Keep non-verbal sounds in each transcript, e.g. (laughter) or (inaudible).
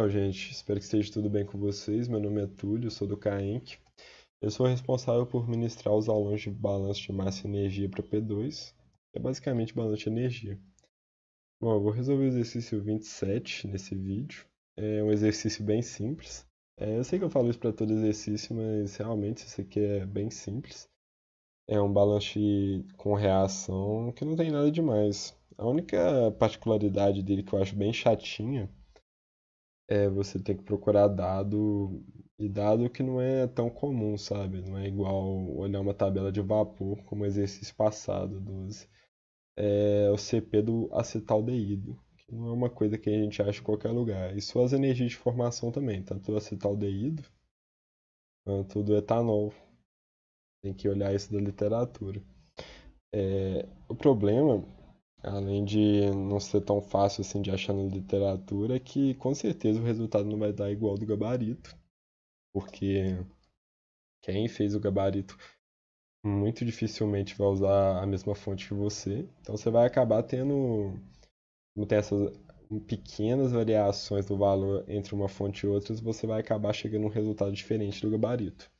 Então, gente, espero que esteja tudo bem com vocês. Meu nome é Túlio, sou do CAENC. Eu sou responsável por ministrar os alunos de balanço de massa e energia para P2, que é basicamente balanço de energia. Bom, eu vou resolver o exercício 27 nesse vídeo. É um exercício bem simples. É, eu sei que eu falo isso para todo exercício, mas realmente esse aqui é bem simples. É um balanço com reação que não tem nada demais. A única particularidade dele que eu acho bem chatinha é você ter que procurar dado e dado que não é tão comum, sabe? Não é igual olhar uma tabela de vapor como exercício passado, 12. É o CP do acetaldeído, que não é uma coisa que a gente acha em qualquer lugar. E suas energias de formação também, tanto do acetaldeído quanto do etanol. Tem que olhar isso da literatura. É, o problema Além de não ser tão fácil assim de achar na literatura, que com certeza o resultado não vai dar igual do gabarito, porque quem fez o gabarito muito dificilmente vai usar a mesma fonte que você, então você vai acabar tendo tem essas pequenas variações do valor entre uma fonte e outra, você vai acabar chegando a um resultado diferente do gabarito.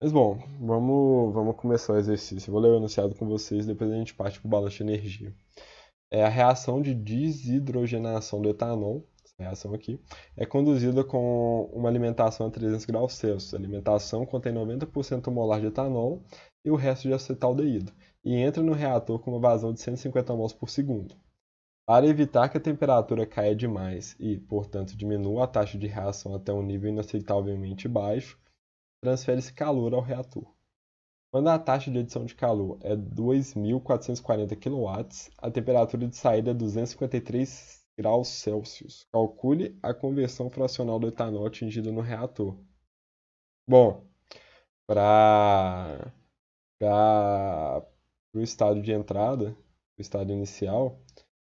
Mas bom, vamos, vamos começar o exercício. Eu vou ler o enunciado com vocês, depois a gente parte para o balanço de energia. É a reação de desidrogenação do etanol, essa reação aqui, é conduzida com uma alimentação a 300 graus Celsius. A alimentação contém 90% molar de etanol e o resto de acetaldeído, e entra no reator com uma vazão de 150 mols por segundo. Para evitar que a temperatura caia demais e, portanto, diminua a taxa de reação até um nível inaceitavelmente baixo, transfere-se calor ao reator. Quando a taxa de adição de calor é 2.440 kW, a temperatura de saída é 253 graus Celsius. Calcule a conversão fracional do etanol atingida no reator. Bom, para o estado de entrada, o estado inicial,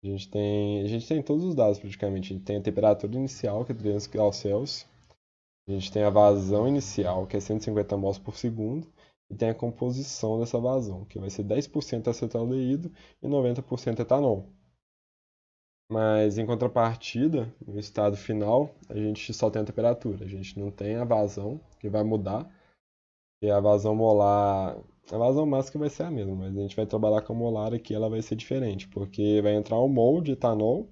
a gente tem, a gente tem todos os dados praticamente. A gente tem a temperatura inicial, que é 300 graus Celsius. A gente tem a vazão inicial, que é 150 mols por segundo, e tem a composição dessa vazão, que vai ser 10% é acetaldeído e 90% é etanol. Mas em contrapartida, no estado final, a gente só tem a temperatura, a gente não tem a vazão, que vai mudar, e a vazão molar, a vazão máxima vai ser a mesma, mas a gente vai trabalhar com a molar aqui, ela vai ser diferente, porque vai entrar o um mol de etanol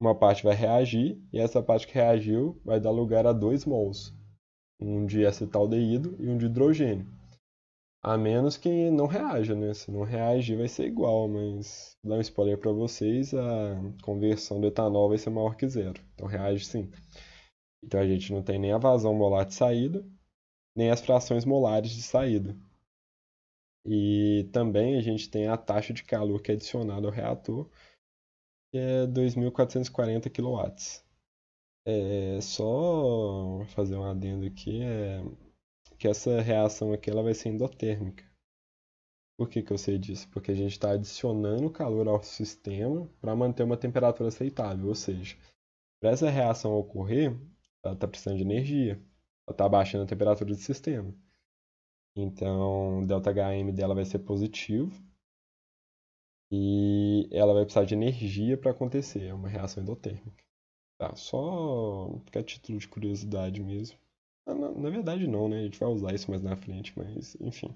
uma parte vai reagir e essa parte que reagiu vai dar lugar a dois mols, um de acetaldeído e um de hidrogênio. A menos que não reaja, né? Se não reagir vai ser igual, mas dá um spoiler para vocês, a conversão do etanol vai ser maior que zero. Então reage sim. Então a gente não tem nem a vazão molar de saída, nem as frações molares de saída. E também a gente tem a taxa de calor que é adicionada ao reator, que é 2.440 kW. É, só fazer um adendo aqui, é que essa reação aqui ela vai ser endotérmica. Por que, que eu sei disso? Porque a gente está adicionando calor ao sistema para manter uma temperatura aceitável, ou seja, para essa reação ocorrer, ela está precisando de energia, ela está baixando a temperatura do sistema. Então, ΔHM dela vai ser positivo, e ela vai precisar de energia para acontecer, é uma reação endotérmica. Tá, só fica a é título de curiosidade mesmo. Na, na, verdade não, né? A gente vai usar isso mais na frente, mas enfim.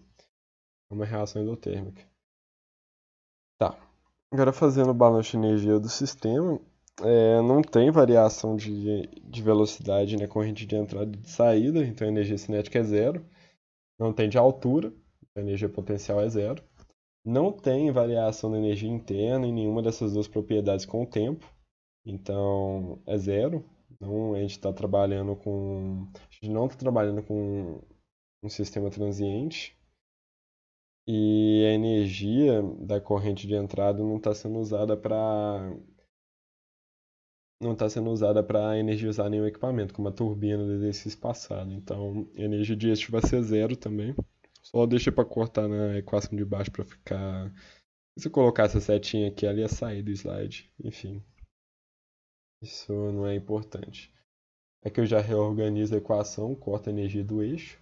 É uma reação endotérmica. Tá. Agora fazendo o balanço de energia do sistema, é, não tem variação de, de velocidade na né, corrente de entrada e de saída, então a energia cinética é zero. Não tem de altura, a energia potencial é zero não tem variação da energia interna em nenhuma dessas duas propriedades com o tempo, então é zero. Não, a gente está trabalhando com. A gente não está trabalhando com um sistema transiente. E a energia da corrente de entrada não está sendo usada para. Não está sendo usada para energizar nenhum equipamento, como a turbina do exercício passado. Então, a energia de este vai ser zero também. Só deixei pra cortar na equação de baixo pra ficar. Se eu colocar essa setinha aqui, ali ia sair do slide. Enfim. Isso não é importante. Aqui é eu já reorganizo a equação, corto a energia do eixo.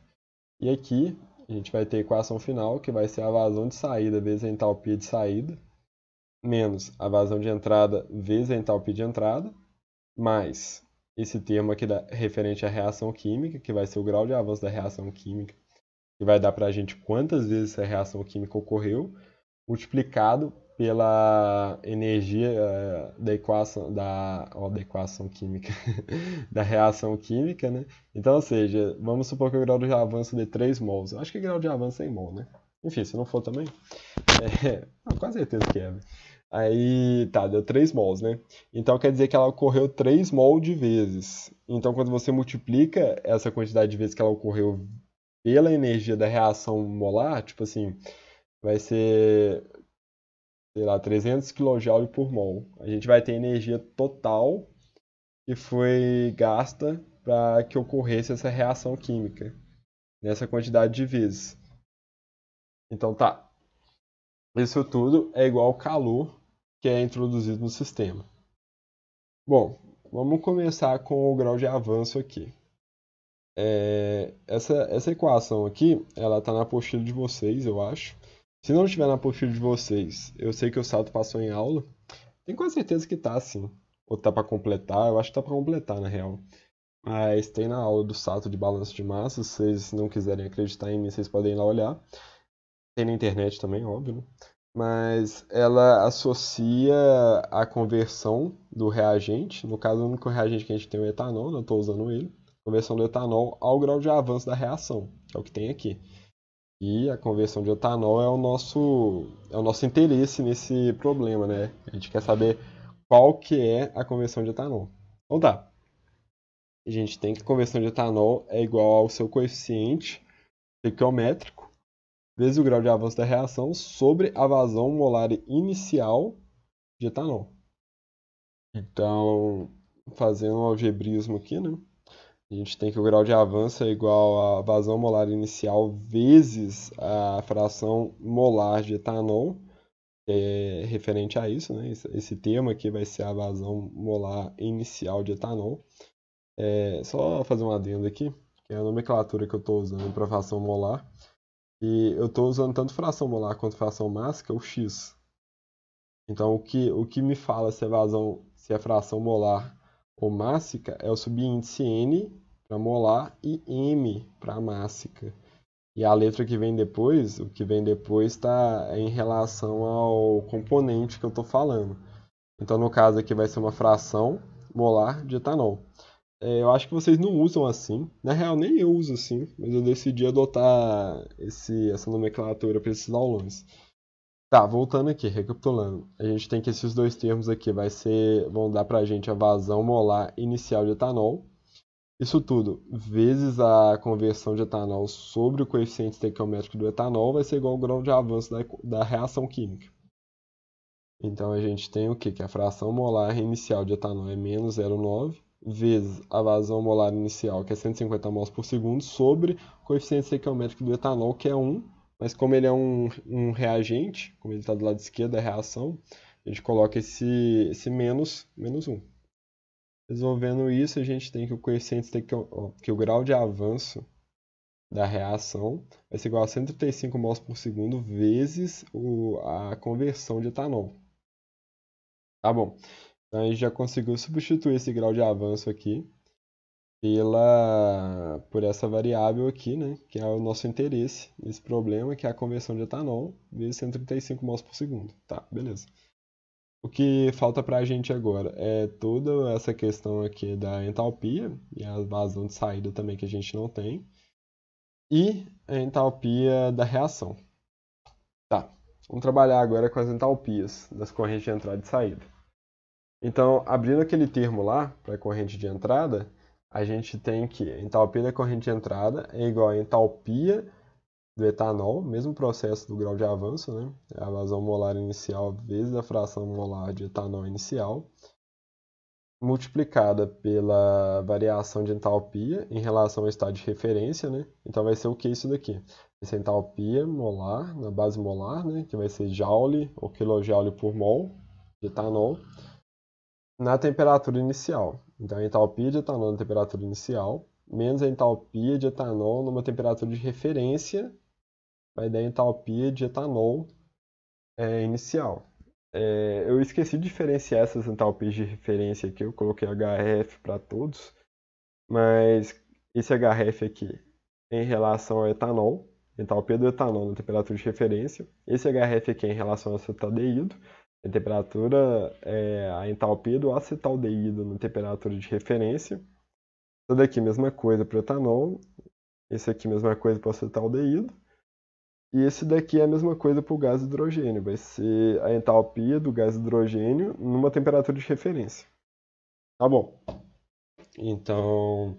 E aqui a gente vai ter a equação final, que vai ser a vazão de saída vezes a entalpia de saída, menos a vazão de entrada vezes a entalpia de entrada, mais esse termo aqui da, referente à reação química, que vai ser o grau de avanço da reação química que vai dar para a gente quantas vezes essa reação química ocorreu, multiplicado pela energia eh, da equação da, ó, da equação química (laughs) da reação química, né? Então, ou seja, vamos supor que o grau de avanço de 3 mols. Eu acho que o grau de avanço é em mol, né? Enfim, se não for também, (laughs) é, não, com certeza que é. Né? Aí, tá, deu 3 mols, né? Então quer dizer que ela ocorreu 3 mol de vezes. Então quando você multiplica essa quantidade de vezes que ela ocorreu pela energia da reação molar, tipo assim, vai ser, sei lá, 300 kJ por mol. A gente vai ter energia total que foi gasta para que ocorresse essa reação química nessa quantidade de vezes. Então tá. Isso tudo é igual ao calor que é introduzido no sistema. Bom, vamos começar com o grau de avanço aqui. É, essa, essa equação aqui, ela tá na apostila de vocês, eu acho. Se não estiver na apostila de vocês, eu sei que o salto passou em aula. Tenho quase certeza que tá, sim. Ou tá para completar, eu acho que tá para completar, na real. Mas tem na aula do salto de balanço de massa, se vocês não quiserem acreditar em mim, vocês podem ir lá olhar. Tem na internet também, óbvio. Né? Mas ela associa a conversão do reagente. No caso, o único reagente que a gente tem é o etanol, eu estou usando ele conversão do etanol ao grau de avanço da reação, que é o que tem aqui. E a conversão de etanol é o nosso, é o nosso interesse nesse problema, né? A gente quer saber qual que é a conversão de etanol. Então tá. A gente tem que a conversão de etanol é igual ao seu coeficiente estequiométrico vezes o grau de avanço da reação sobre a vazão molar inicial de etanol. Então, fazendo um algebrismo aqui, né? A gente tem que o grau de avanço é igual à vazão molar inicial vezes a fração molar de etanol, que é referente a isso, né? Esse, esse termo aqui vai ser a vazão molar inicial de etanol. É, só fazer um adendo aqui, que é a nomenclatura que eu estou usando para fração molar. E eu estou usando tanto fração molar quanto fração massa, que é o x. Então, o que, o que me fala se é vazão, se é fração molar omácica é o subíndice N para molar e M para amácica. E a letra que vem depois, o que vem depois está em relação ao componente que eu estou falando. Então, no caso aqui vai ser uma fração molar de etanol. É, eu acho que vocês não usam assim. Na real, nem eu uso assim, mas eu decidi adotar esse, essa nomenclatura para esses aulões. Tá, voltando aqui, recapitulando. A gente tem que esses dois termos aqui vai ser, vão dar para a gente a vazão molar inicial de etanol. Isso tudo vezes a conversão de etanol sobre o coeficiente estequiométrico do etanol vai ser igual ao grau de avanço da, da reação química. Então a gente tem o quê? Que a fração molar inicial de etanol é menos 0,9 vezes a vazão molar inicial, que é 150 mols por segundo, sobre o coeficiente estequiométrico do etanol, que é 1, mas como ele é um, um reagente, como ele está do lado esquerdo da é reação, a gente coloca esse, esse menos, menos 1. Resolvendo isso, a gente tem que o coeficiente tem que, ó, que o grau de avanço da reação vai ser igual a 135 mols por segundo vezes o, a conversão de etanol. Tá bom. Então a gente já conseguiu substituir esse grau de avanço aqui pela por essa variável aqui, né, que é o nosso interesse nesse problema, que é a conversão de etanol vezes 135 mols por segundo. Tá, beleza. O que falta para a gente agora é toda essa questão aqui da entalpia e a vazão de saída também que a gente não tem e a entalpia da reação. Tá, vamos trabalhar agora com as entalpias das correntes de entrada e saída. Então, abrindo aquele termo lá para corrente de entrada, a gente tem que entalpia da é corrente de entrada é igual a entalpia do etanol, mesmo processo do grau de avanço, né? É a vazão molar inicial vezes a fração molar de etanol inicial, multiplicada pela variação de entalpia em relação ao estado de referência, né? Então vai ser o que isso daqui? Essa entalpia molar, na base molar, né? Que vai ser joule ou kilojoule por mol de etanol, na temperatura inicial. Então, a entalpia de tá etanol na temperatura inicial, menos a entalpia de etanol numa temperatura de referência, vai dar a entalpia de etanol é, inicial. É, eu esqueci de diferenciar essas entalpias de referência aqui, eu coloquei HF para todos, mas esse HF aqui em relação ao etanol, entalpia do etanol na temperatura de referência, esse HF aqui é em relação ao acetadeído, a temperatura é a entalpia do acetaldeído na temperatura de referência. Isso daqui mesma coisa para o etanol. Esse aqui mesma coisa para o acetaldeído. E esse daqui é a mesma coisa para o gás hidrogênio. Vai ser a entalpia do gás hidrogênio numa temperatura de referência. Tá bom. Então,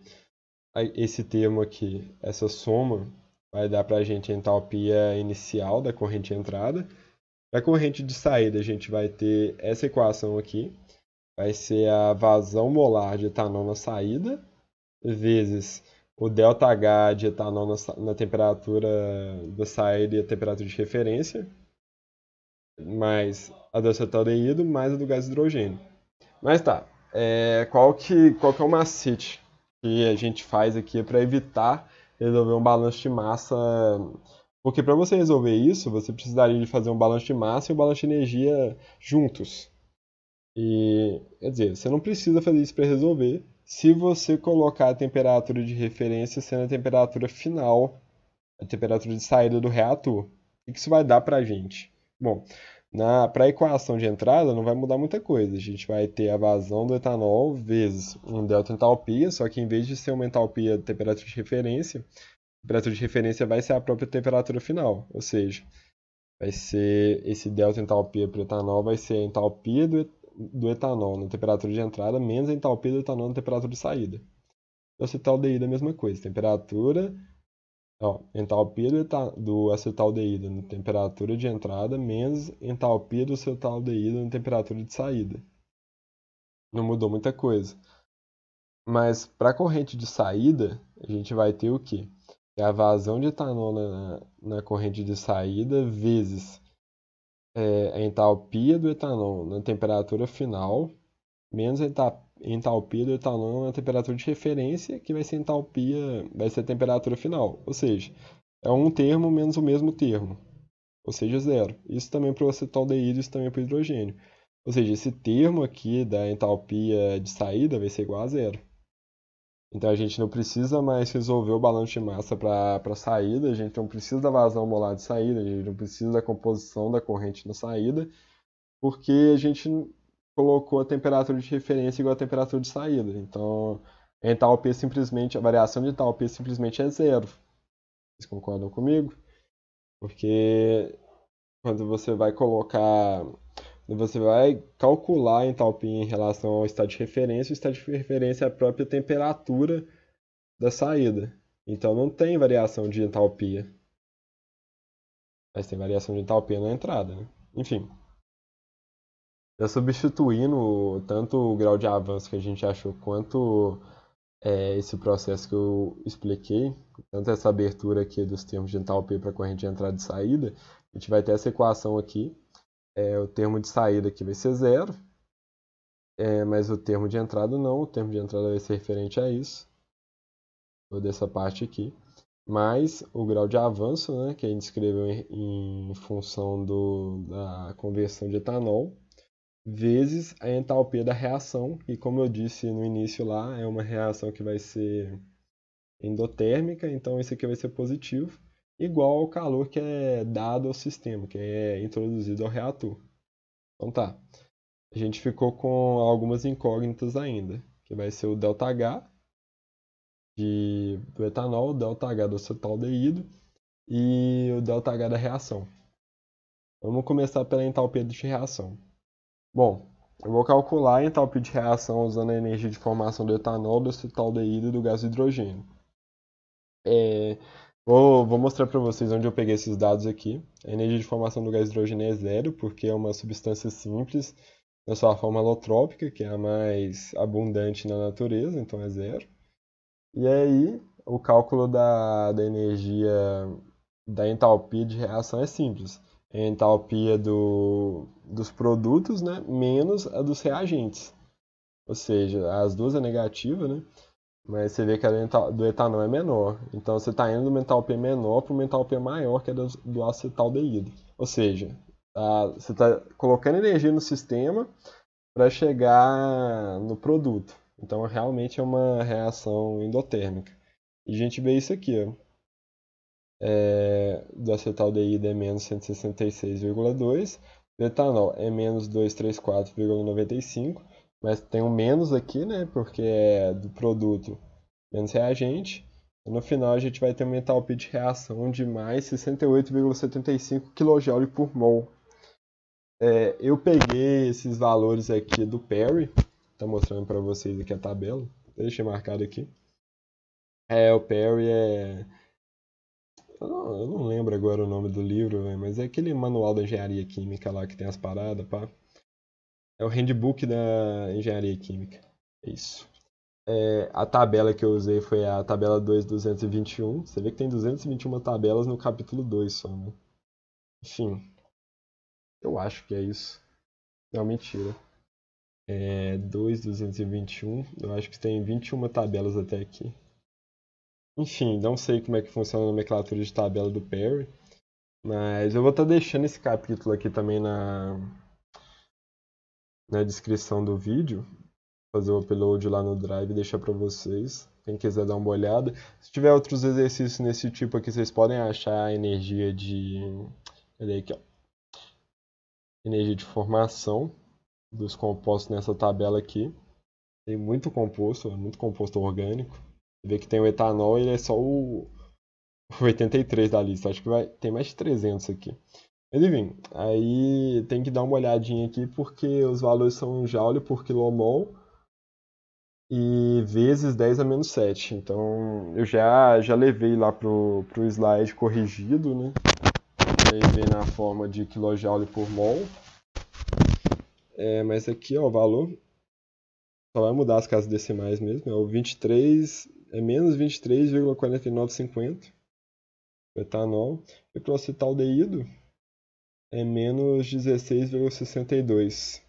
esse termo aqui, essa soma, vai dar para a gente a entalpia inicial da corrente de entrada a corrente de saída, a gente vai ter essa equação aqui. Vai ser a vazão molar de etanol na saída, vezes o ΔH de etanol na, na temperatura da saída e a temperatura de referência, mais a do acetaldeído, mais a do gás hidrogênio. Mas tá, é, qual, que, qual que é o macete que a gente faz aqui para evitar resolver um balanço de massa porque para você resolver isso, você precisaria de fazer um balanço de massa e um balanço de energia juntos. E, quer dizer, você não precisa fazer isso para resolver se você colocar a temperatura de referência sendo a temperatura final, a temperatura de saída do reator. O que isso vai dar para a gente? Bom, para a equação de entrada não vai mudar muita coisa. A gente vai ter a vazão do etanol vezes um delta entalpia, só que em vez de ser uma entalpia de temperatura de referência, temperatura de referência vai ser a própria temperatura final, ou seja, vai ser esse delta entalpia para o etanol vai ser a entalpia do, do etanol na temperatura de entrada menos a entalpia do etanol na temperatura de saída. O então, acetaldeído é a mesma coisa, temperatura, ó, entalpia do, eta, do acetaldeído na temperatura de entrada menos entalpia do acetaldeído na temperatura de saída. Não mudou muita coisa. Mas para a corrente de saída, a gente vai ter o quê? é a vazão de etanol na, na corrente de saída vezes é, a entalpia do etanol na temperatura final, menos a entalpia do etanol na temperatura de referência, que vai ser entalpia, vai ser a temperatura final. Ou seja, é um termo menos o mesmo termo, ou seja, zero. Isso também para o acetaldeído, isso também para o hidrogênio. Ou seja, esse termo aqui da entalpia de saída vai ser igual a zero. Então a gente não precisa mais resolver o balanço de massa para saída, a gente não precisa da vazão molar de saída, a gente não precisa da composição da corrente na saída, porque a gente colocou a temperatura de referência igual a temperatura de saída. Então a entalpia simplesmente, a variação de entalpia simplesmente é zero. Vocês concordam comigo? Porque quando você vai colocar você vai calcular a entalpia em relação ao estado de referência, o estado de referência é a própria temperatura da saída. Então não tem variação de entalpia. Mas tem variação de entalpia na entrada, né? Enfim. Já substituindo tanto o grau de avanço que a gente achou quanto é, esse processo que eu expliquei, tanto essa abertura aqui dos termos de entalpia para corrente de entrada e saída, a gente vai ter essa equação aqui, é, o termo de saída aqui vai ser zero, é, mas o termo de entrada não, o termo de entrada vai ser referente a isso, ou dessa parte aqui, mais o grau de avanço, né, que a gente escreveu em, em função do, da conversão de etanol, vezes a entalpia da reação, e como eu disse no início lá, é uma reação que vai ser endotérmica, então isso aqui vai ser positivo igual ao calor que é dado ao sistema, que é introduzido ao reator. Então tá. A gente ficou com algumas incógnitas ainda, que vai ser o ΔH de, do etanol, o ΔH do acetaldeído e o ΔH da reação. Vamos começar pela entalpia de reação. Bom, eu vou calcular a entalpia de reação usando a energia de formação do etanol, do acetaldeído e do gás hidrogênio. É, Vou, vou mostrar para vocês onde eu peguei esses dados aqui. A energia de formação do gás hidrogênio é zero, porque é uma substância simples na é sua forma alotrópica, que é a mais abundante na natureza, então é zero. E aí, o cálculo da, da energia da entalpia de reação é simples. É a entalpia do, dos produtos né, menos a dos reagentes. Ou seja, as duas é negativa, né? Mas você vê que a do etanol é menor. Então você está indo do mental P menor para o mental P maior, que é do, do acetaldeído. Ou seja, tá, você está colocando energia no sistema para chegar no produto. Então realmente é uma reação endotérmica. E a gente vê isso aqui. Ó. É, do acetaldeído é menos 166,2, do etanol é menos 234,95 mas tem um menos aqui, né? Porque é do produto menos reagente. No final a gente vai ter um entalpia de reação de mais 68,75 kJ por mol. É, eu peguei esses valores aqui do Perry, tá mostrando para vocês aqui a tabela, Deixa marcado aqui. É, o Perry é... Eu não, eu não lembro agora o nome do livro, véio, mas é aquele manual da engenharia química lá que tem as paradas, pá. É o handbook da engenharia química. É isso. É, a tabela que eu usei foi a tabela 2221. Você vê que tem 221 tabelas no capítulo 2 só, né? Enfim, eu acho que é isso. Não, mentira. É, 2221. Eu acho que tem 21 tabelas até aqui. Enfim, não sei como é que funciona a nomenclatura de tabela do Perry. Mas eu vou estar tá deixando esse capítulo aqui também na, na descrição do vídeo, fazer o upload lá no Drive e deixar para vocês, quem quiser dar uma olhada. Se tiver outros exercícios nesse tipo aqui, vocês podem achar a energia de... Cadê aqui, ó? Energia de formação dos compostos nessa tabela aqui. Tem muito composto, muito composto orgânico. Você vê que tem o etanol, ele é só o 83 da lista. Acho que vai, tem mais de 300 aqui. Enfim, aí tem que dar uma olhadinha aqui porque os valores são joule por quilomol e vezes 10 a menos 7. Então eu já, já levei lá pro, pro slide corrigido, né? Levei na forma de quilojoule por mol. É, mas aqui ó, o valor só vai mudar as casas decimais mesmo. É o 23, é menos 23,4950 etanol. E para o acetaldeído, é menos 16,62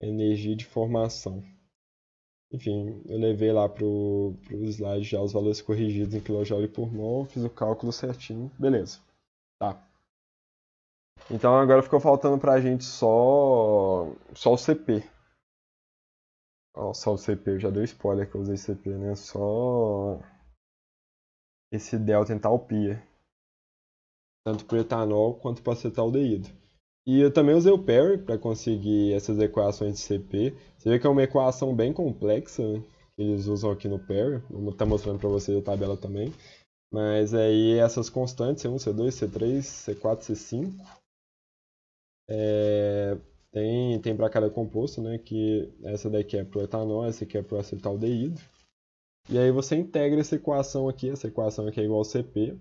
energia de formação. Enfim, eu levei lá para o slide já os valores corrigidos em quilojoule por mol, fiz o cálculo certinho, beleza. Tá. Então agora ficou faltando para a gente só, só o CP. só o CP, eu já dei spoiler que eu usei CP, né? Só esse delta entalpia tanto para etanol quanto para acetaldeído. E eu também usei o Perry para conseguir essas equações de CP. Você vê que é uma equação bem complexa né? que eles usam aqui no Perry. Vou estar tá mostrando para vocês a tabela também. Mas aí essas constantes, C1, C2, C3, C4, C5, é, tem, tem para cada composto, né? Que essa daqui é para o etanol, essa aqui é para o acetaldeído. E aí você integra essa equação aqui, essa equação aqui é igual a CP,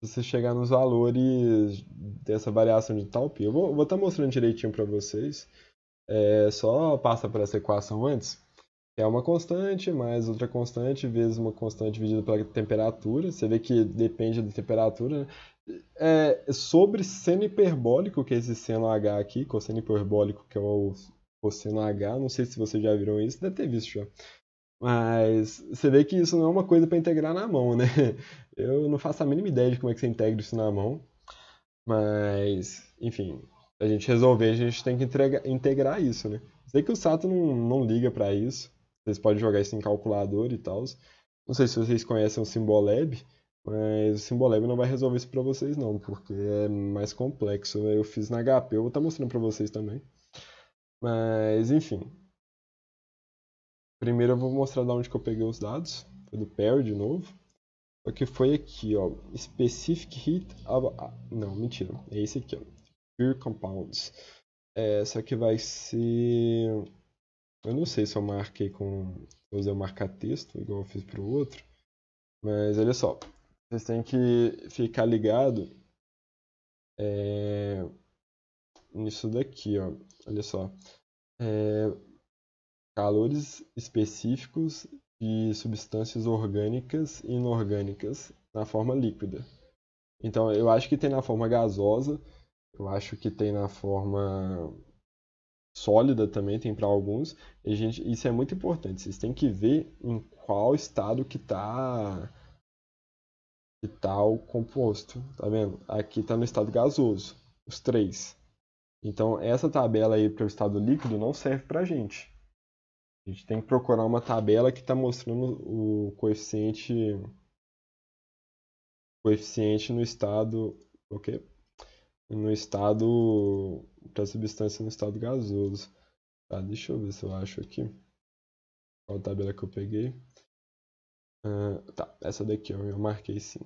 você chegar nos valores dessa variação de Talpi. Eu vou estar tá mostrando direitinho para vocês. É, só passa por essa equação antes. É uma constante mais outra constante vezes uma constante dividida pela temperatura. Você vê que depende da temperatura. Né? É, sobre seno hiperbólico, que é esse seno H aqui, cosseno hiperbólico, que é o cosseno H. Não sei se vocês já viram isso, deve ter visto já. Mas você vê que isso não é uma coisa para integrar na mão, né? (laughs) Eu não faço a mínima ideia de como é que você integra isso na mão. Mas, enfim, a gente resolver, a gente tem que entregar, integrar isso, né? Sei que o Sato não, não liga para isso. Vocês podem jogar isso em calculador e tal. Não sei se vocês conhecem o Symbolab, mas o Symbolab não vai resolver isso para vocês não, porque é mais complexo. Né? Eu fiz na HP, eu vou estar tá mostrando para vocês também. Mas, enfim, Primeiro eu vou mostrar de onde que eu peguei os dados. Foi do Perry de novo. Só que foi aqui, ó. Specific hit. ah, não, mentira. É esse aqui, ó. Pure Compounds. É, só que vai ser. Eu não sei se eu marquei com. Eu marcar texto igual eu fiz para o outro. Mas olha só. Vocês têm que ficar ligado é, nisso daqui, ó. Olha só. É, calores específicos de substâncias orgânicas e inorgânicas na forma líquida. Então, eu acho que tem na forma gasosa, eu acho que tem na forma sólida também, tem para alguns. E gente, isso é muito importante, vocês têm que ver em qual estado que está que tá o composto, tá vendo? Aqui está no estado gasoso, os três. Então, essa tabela aí para o estado líquido não serve para gente. A gente tem que procurar uma tabela que está mostrando o coeficiente coeficiente no estado o quê? no estado para substância no estado gasoso. Tá, deixa eu ver se eu acho aqui qual tabela que eu peguei. Ah, tá, essa daqui ó, eu marquei sim.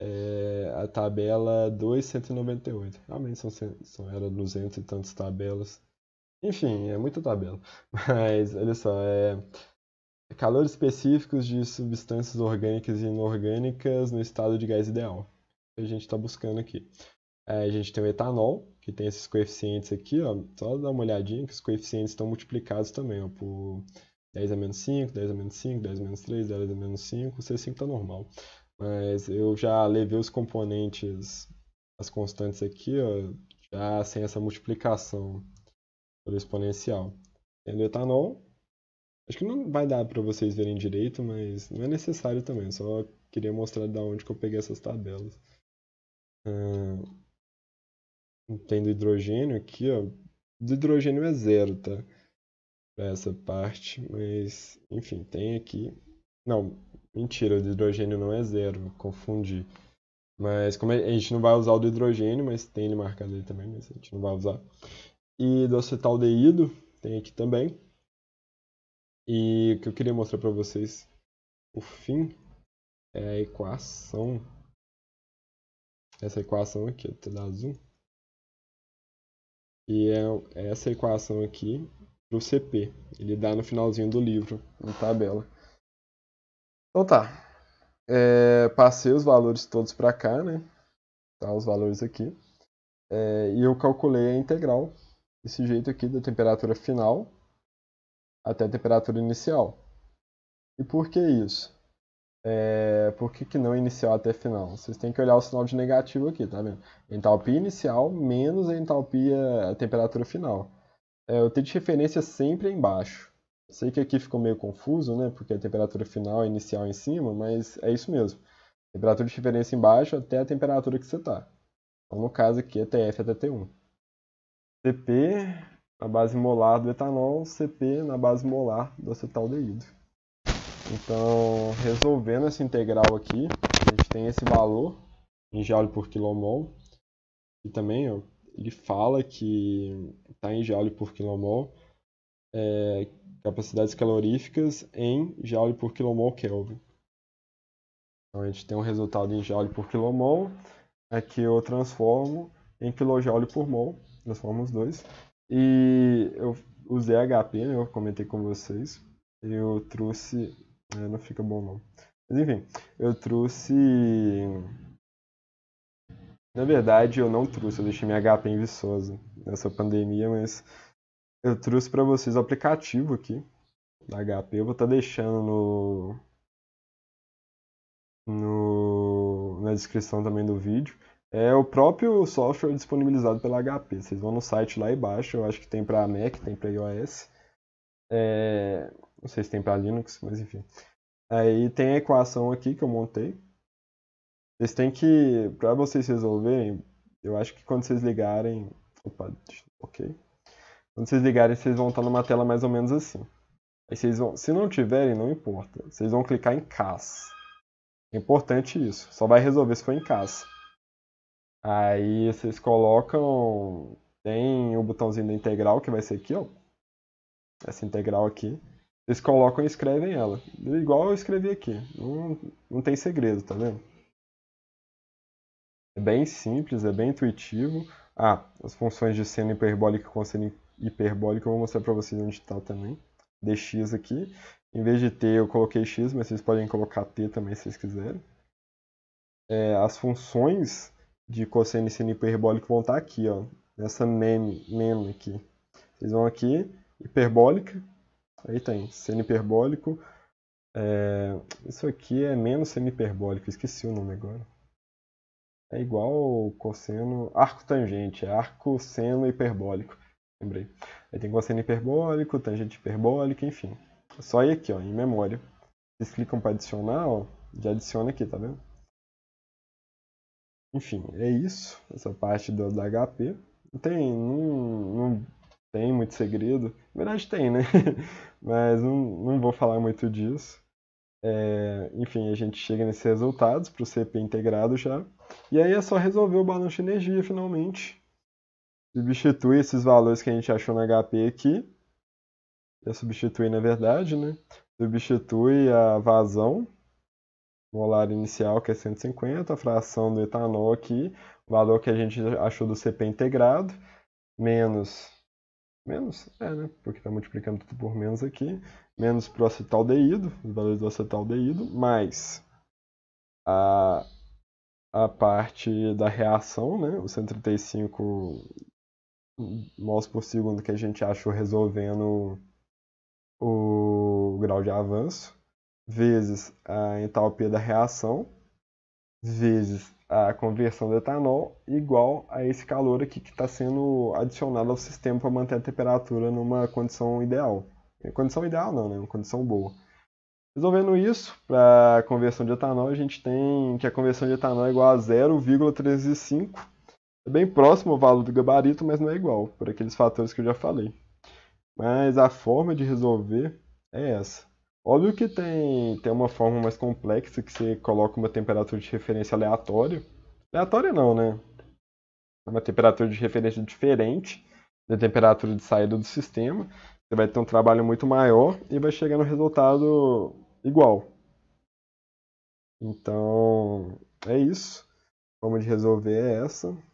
É a tabela 298 Realmente são, são, era 200 e tantas tabelas. Enfim, é muita tabela. (laughs) Mas, olha só, é calores específicos de substâncias orgânicas e inorgânicas no estado de gás ideal. Que a gente está buscando aqui. É, a gente tem o etanol, que tem esses coeficientes aqui, ó, só dá uma olhadinha que os coeficientes estão multiplicados também, ó, por 10 a menos 5, 10 a menos 5, 10 a menos 3, 10 a menos 5, o C5 está normal. Mas eu já levei os componentes, as constantes aqui, ó, já sem essa multiplicação por exponencial. Tendo etanol, acho que não vai dar para vocês verem direito, mas não é necessário também, só queria mostrar da onde que eu peguei essas tabelas. Ah, tendo hidrogênio aqui, ó, do hidrogênio é zero, tá? Pra essa parte, mas enfim, tem aqui. Não, mentira, o do hidrogênio não é zero, confundi. Mas como é, a gente não vai usar o do hidrogênio, mas tem ele marcado ali também, mas a gente não vai usar e do acetaldeído, tem aqui também. E o que eu queria mostrar para vocês, por fim, é a equação. Essa equação aqui, vou dar azul. E é, é essa equação aqui para o CP. Ele dá no finalzinho do livro, na tabela. Então tá. É, passei os valores todos para cá, né? Tá, os valores aqui. É, e eu calculei a integral desse jeito aqui da temperatura final até a temperatura inicial. E por que isso? É, por que, que não inicial até final? Vocês têm que olhar o sinal de negativo aqui, tá vendo? Entalpia inicial menos a entalpia, a temperatura final. É, eu tenho de referência sempre embaixo. Sei que aqui ficou meio confuso, né? Porque a temperatura final é inicial em cima, mas é isso mesmo. Temperatura de referência embaixo até a temperatura que você está. Então, no caso aqui é TF até T1. CP na base molar do etanol, CP na base molar do acetaldeído. Então, resolvendo essa integral aqui, a gente tem esse valor em joule por quilomol, e também ó, ele fala que está em joule por quilomol, é, capacidades caloríficas em joule por quilomol Kelvin. Então a gente tem um resultado em joule por quilomol, aqui é eu transformo em quilojoule por mol, transforma os dois. E eu usei HP, né? Eu comentei com vocês. Eu trouxe. É, não fica bom não. Mas enfim, eu trouxe. Na verdade, eu não trouxe, eu deixei minha HP em Viçosa nessa pandemia, mas eu trouxe para vocês o aplicativo aqui da HP. Eu vou estar tá deixando no, no na descrição também do vídeo. É o próprio software disponibilizado pela HP. Vocês vão no site lá embaixo. Eu acho que tem para Mac, tem para iOS. É... Não sei se tem para Linux, mas enfim. Aí tem a equação aqui que eu montei. Vocês têm que, para vocês resolverem, eu acho que quando vocês ligarem, opa, ok. Quando vocês ligarem, vocês vão estar numa tela mais ou menos assim. Aí vocês vão, se não tiverem, não importa. Vocês vão clicar em CAS. É importante isso. Só vai resolver se for em CAS. Aí vocês colocam. Tem o botãozinho da integral que vai ser aqui, ó. Essa integral aqui. Vocês colocam e escrevem ela. Igual eu escrevi aqui. Não, não tem segredo, tá vendo? É bem simples, é bem intuitivo. Ah, as funções de seno hiperbólico e cosseno hiperbólico eu vou mostrar para vocês onde está também. Dx aqui. Em vez de t eu coloquei x, mas vocês podem colocar t também se vocês quiserem. É, as funções de cosseno e seno hiperbólico vão estar aqui, ó, nessa meme, meme aqui. Vocês vão aqui, hiperbólica, aí tem seno hiperbólico, é, isso aqui é menos seno hiperbólico, esqueci o nome agora. É igual cosseno, arco tangente, é arco seno hiperbólico, lembrei. Aí tem cosseno hiperbólico, tangente hiperbólica, enfim. Só aí aqui, ó, em memória. Vocês clicam para adicionar, ó, já adiciona aqui, tá vendo? Enfim, é isso. Essa parte do, da HP. Tem, não, não tem muito segredo. Na verdade tem, né? (laughs) Mas não, não vou falar muito disso. É, enfim, a gente chega nesses resultados para o CP integrado já. E aí é só resolver o balanço de energia finalmente. Substitui esses valores que a gente achou no HP aqui. É substituir na verdade, né? Substitui a vazão molar inicial, que é 150, a fração do etanol aqui, o valor que a gente achou do CP integrado, menos, menos, é, né, porque está multiplicando tudo por menos aqui, menos pro acetaldeído, os valores do acetaldeído, mais a, a parte da reação, né, os 135 mols por segundo que a gente achou resolvendo o grau de avanço, vezes a entalpia da reação, vezes a conversão do etanol, igual a esse calor aqui que está sendo adicionado ao sistema para manter a temperatura numa condição ideal. É, condição ideal não, né? Uma condição boa. Resolvendo isso, para a conversão de etanol, a gente tem que a conversão de etanol é igual a 0,305. É bem próximo ao valor do gabarito, mas não é igual, por aqueles fatores que eu já falei. Mas a forma de resolver é essa. Óbvio que tem, tem uma forma mais complexa que você coloca uma temperatura de referência aleatória. Aleatória não, né? É uma temperatura de referência diferente da temperatura de saída do sistema. Você vai ter um trabalho muito maior e vai chegar no resultado igual. Então, é isso. Vamos de resolver é essa.